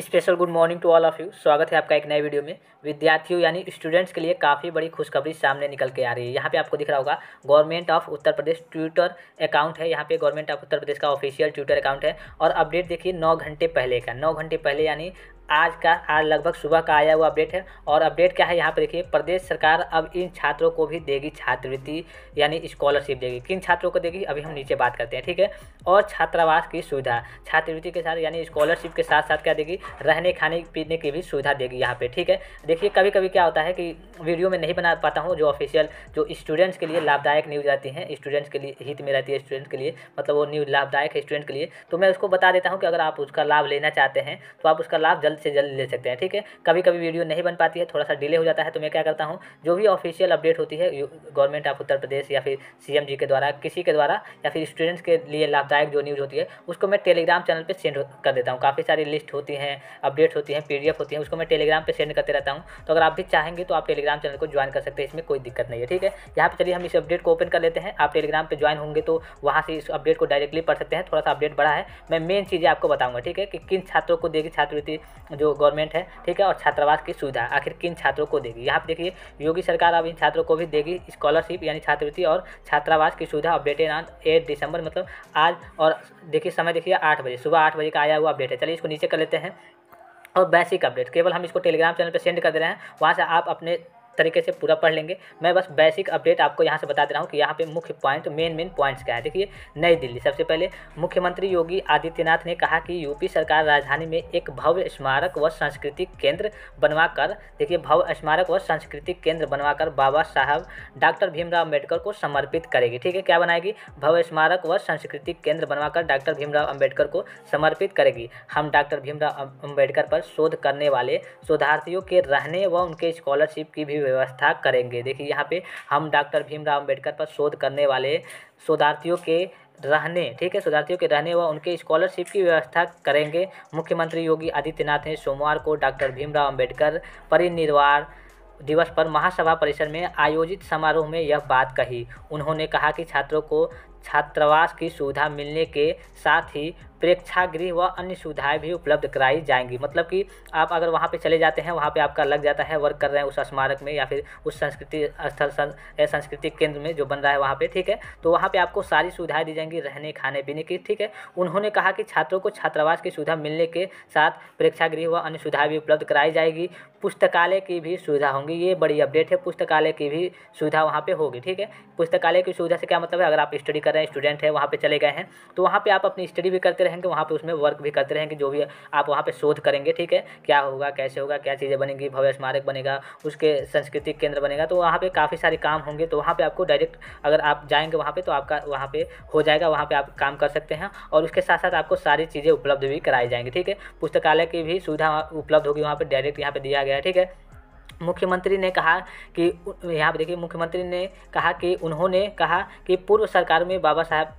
special good morning to all of you स्वागत है आपका एक नए वीडियो में विद्यार्थियों यानी स्टूडेंट्स के लिए काफ़ी बड़ी खुशखबरी सामने निकल के आ रही है यहाँ पे आपको दिख रहा होगा government of Uttar Pradesh Twitter account है यहाँ पे गवर्नमेंट ऑफ उत्तर प्रदेश का ऑफिशियल ट्विटर अकाउंट है और अपडेट देखिए नौ घंटे पहले का नौ घंटे पहले यानी आज का आज लगभग सुबह का आया हुआ अपडेट है और अपडेट क्या है यहाँ पर देखिए प्रदेश सरकार अब इन छात्रों को भी देगी छात्रवृत्ति यानी स्कॉलरशिप देगी किन छात्रों को देगी अभी हम नीचे बात करते हैं ठीक है और छात्रावास की सुविधा छात्रवृत्ति के साथ यानी स्कॉलरशिप के साथ साथ क्या देगी रहने खाने पीने की भी सुविधा देगी यहाँ पर ठीक है देखिए कभी कभी क्या होता है कि वीडियो में नहीं बना पाता हूँ जो ऑफिशियल जो स्टूडेंट्स के लिए लाभदायक न्यूज़ आती हैं स्टूडेंट्स के लिए हित में रहती है स्टूडेंट्स के लिए मतलब वो न्यूज़ लाभदायक है स्टूडेंट के लिए तो मैं उसको बता देता हूँ कि अगर आप उसका लाभ लेना चाहते हैं तो आप उसका लाभ जल्द से जल्द ले सकते हैं ठीक है कभी कभी वीडियो नहीं बन पाती है थोड़ा सा डिले हो जाता है तो मैं क्या करता हूँ जो भी ऑफिशियल अपडेट होती है गवर्नमेंट ऑफ उत्तर प्रदेश या फिर सी के द्वारा किसी के द्वारा या फिर स्टूडेंट्स के लिए लाभदायक जो न्यूज़ होती है उसको मैं टेलीग्राम चैनल पर सेंड कर देता हूँ काफ़ी सारी लिस्ट होती हैं अपडेट होती हैं पी होती हैं उसको मैं टेलीग्राम पर सेंड करते रहता हूँ तो अगर आप भी चाहेंगे तो आप टेलीग्राम टेलीग्राम चैनल को ज्वाइन कर सकते हैं इसमें कोई दिक्कत नहीं है ठीक है यहाँ पर चलिए हम इस अपडेट को ओपन कर लेते हैं आप टेलीग्राम पर ज्वाइन होंगे तो वहाँ से इस अपडेट को डायरेक्टली पढ़ सकते हैं थोड़ा सा अपडेट बढ़ा है मैं मेन चीज़ें आपको बताऊँगा ठीक है कि किन छात्रों को देगी छात्रवृत्ति जो गवर्नमेंट है ठीक है और छात्रावास की सुविधा आखिर किन छात्रों को देगी यहाँ पर देखिए योगी सरकार अब इन छात्रों को भी देगी स्कॉलरशिप यानी छात्रवृत्ति और छात्रावास की सुविधा अपडेटेड ऑन एट दिसंबर मतलब आज और देखिए समय देखिए आठ बजे सुबह आठ बजे का आया हुआ अपडेट है चलिए इसको नीचे कर लेते हैं और बेसिक अपडेट केवल हम इसको टेलीग्राम चैनल पर सेंड कर दे रहे हैं वहाँ से आप अपने तरीके से पूरा पढ़ लेंगे मैं बस बेसिक अपडेट आपको यहाँ से बता दे रहा हूँ कि यहाँ पे मुख्य पॉइंट मेन मेन पॉइंट्स क्या है देखिए नई दिल्ली सबसे पहले मुख्यमंत्री योगी आदित्यनाथ ने कहा कि यूपी सरकार राजधानी में एक भव्य स्मारक व सांस्कृतिक केंद्र बनवा कर देखिए भव्य स्मारक व सांस्कृतिक केंद्र बनवाकर बाबा साहब डॉक्टर भीमराव अम्बेडकर को समर्पित करेगी ठीक है क्या बनाएगी भव्य स्मारक व सांस्कृतिक केंद्र बनवाकर डॉक्टर भीमराव अम्बेडकर को समर्पित करेगी हम डॉक्टर भीमराव अम्बेडकर अं-, पर शोध करने वाले शोधार्थियों के रहने व उनके स्कॉलरशिप की भी व्यवस्था करेंगे देखिए यहाँ पे हम डॉक्टर भीमराव अम्बेडकर पर शोध करने वाले शोधार्थियों के रहने ठीक है शोधार्थियों के रहने व उनके स्कॉलरशिप की व्यवस्था करेंगे मुख्यमंत्री योगी आदित्यनाथ ने सोमवार को डॉक्टर भीमराव अम्बेडकर परिनिर्वाण दिवस पर महासभा परिसर में आयोजित समारोह में यह बात कही उन्होंने कहा कि छात्रों को छात्रावास की सुविधा मिलने के साथ ही प्रेक्षागृह व अन्य सुविधाएं भी उपलब्ध कराई जाएंगी मतलब कि आप अगर वहाँ पे चले जाते हैं वहाँ पे आपका लग जाता है वर्क कर रहे हैं उस स्मारक में या फिर उस संस्कृति स्थल सांस्कृतिक केंद्र में जो बन रहा है वहाँ पे ठीक है तो वहाँ पे आपको सारी सुविधाएं दी जाएंगी रहने खाने पीने की ठीक है उन्होंने कहा कि छात्रों को छात्रावास की सुविधा मिलने के साथ प्रेक्षागृह व अन्य सुविधाएँ भी उपलब्ध कराई जाएगी पुस्तकालय की भी सुविधा होंगी ये बड़ी अपडेट है पुस्तकालय की भी सुविधा वहाँ पर होगी ठीक है पुस्तकालय की सुविधा से क्या मतलब है अगर आप स्टडी कर कर रहे हैं स्टूडेंट है वहाँ पर चले गए हैं तो वहाँ पर आप अपनी स्टडी भी करते रहेंगे वहाँ पर उसमें वर्क भी करते रहेंगे जो भी आप वहाँ पर शोध करेंगे ठीक है क्या होगा कैसे होगा क्या चीज़ें बनेंगी भव्य स्मारक बनेगा उसके सांस्कृतिक केंद्र बनेगा तो वहाँ पर काफ़ी सारे काम होंगे तो वहाँ पर आपको डायरेक्ट अगर आप जाएंगे वहाँ पर तो आपका वहाँ पर हो जाएगा वहाँ पर आप काम कर सकते हैं और उसके साथ साथ आपको सारी चीज़ें उपलब्ध भी कराई जाएंगी ठीक है पुस्तकालय की भी सुविधा उपलब्ध होगी वहाँ पर डायरेक्ट यहाँ पर दिया गया ठीक है मुख्यमंत्री ने कहा कि यहाँ पर देखिए मुख्यमंत्री ने कहा कि उन्होंने कहा कि पूर्व सरकार में बाबा साहब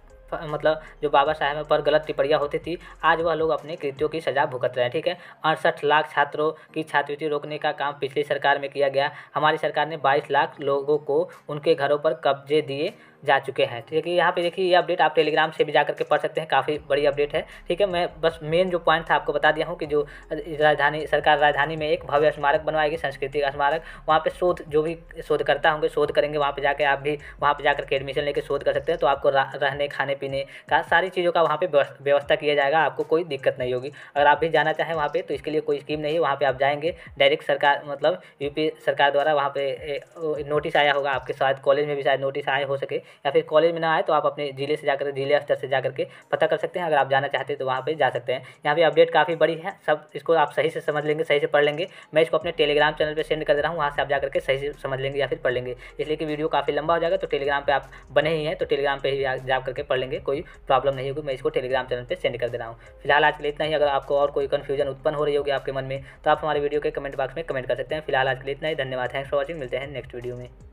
मतलब जो बाबा साहेब पर गलत टिप्पणियाँ होती थी आज वह लोग अपने कृत्यों की सजा भुगत रहे हैं ठीक है अड़सठ लाख छात्रों की छात्रवृत्ति रोकने का काम पिछली सरकार में किया गया हमारी सरकार ने बाईस लाख लोगों को उनके घरों पर कब्जे दिए जा चुके हैं ठीक है यहाँ पे देखिए ये अपडेट आप टेलीग्राम से भी जा करके पढ़ सकते हैं काफ़ी बड़ी अपडेट है ठीक है मैं बस मेन जो पॉइंट था आपको बता दिया हूँ कि जो राजधानी सरकार राजधानी में एक भव्य स्मारक बनवाएगी सांस्कृतिक स्मारक वहाँ पर शोध जो भी शोधकर्ता होंगे शोध करेंगे वहाँ पर जाकर आप भी वहाँ पर जाकर के एडमिशन लेकर शोध कर सकते हैं तो आपको रहने खाने पीने का सारी चीज़ों का वहाँ पर व्यवस्था किया जाएगा आपको कोई दिक्कत नहीं होगी अगर आप भी जाना चाहें वहाँ पर तो इसके लिए कोई स्कीम नहीं है वहाँ पर आप जाएंगे डायरेक्ट सरकार मतलब यूपी सरकार द्वारा वहाँ पर नोटिस आया होगा आपके शायद कॉलेज में भी शायद नोटिस आए हो सके या फिर कॉलेज में ना आए तो आप अपने ज़िले से जाकर ज़िले स्तर से जाकर के पता कर सकते हैं अगर आप जाना चाहते हैं तो वहाँ पर जा सकते हैं यहाँ पर अपडेट काफ़ी बड़ी है सब इसको आप सही से समझ लेंगे सही से पढ़ लेंगे मैं इसको अपने टेलीग्राम चैनल पर सेंड कर दे रहा हूँ वहाँ से आप जाकर के सही से समझ लेंगे या फिर पढ़ लेंगे इसलिए कि वीडियो काफ़ी लंबा हो जाएगा तो टेलीग्राम पर आप बने ही हैं तो टेलीग्राम पर ही जा करके पढ़ लेंगे कोई प्रॉब्लम नहीं होगी मैं इसको टेलीग्राम चैनल पर सेंड कर दे रहा हूँ फिलहाल आज के लिए इतना ही अगर आपको और कोई कन्फ्यूजन उत्पन्न हो रही होगी आपके मन में तो आप हमारे वीडियो के कमेंट बॉक्स में कमेंट कर सकते हैं फिलहाल आज के लिए इतना ही धन्यवाद थैंक्स फॉर वॉचिंग मिलते हैं नेक्स्ट वीडियो में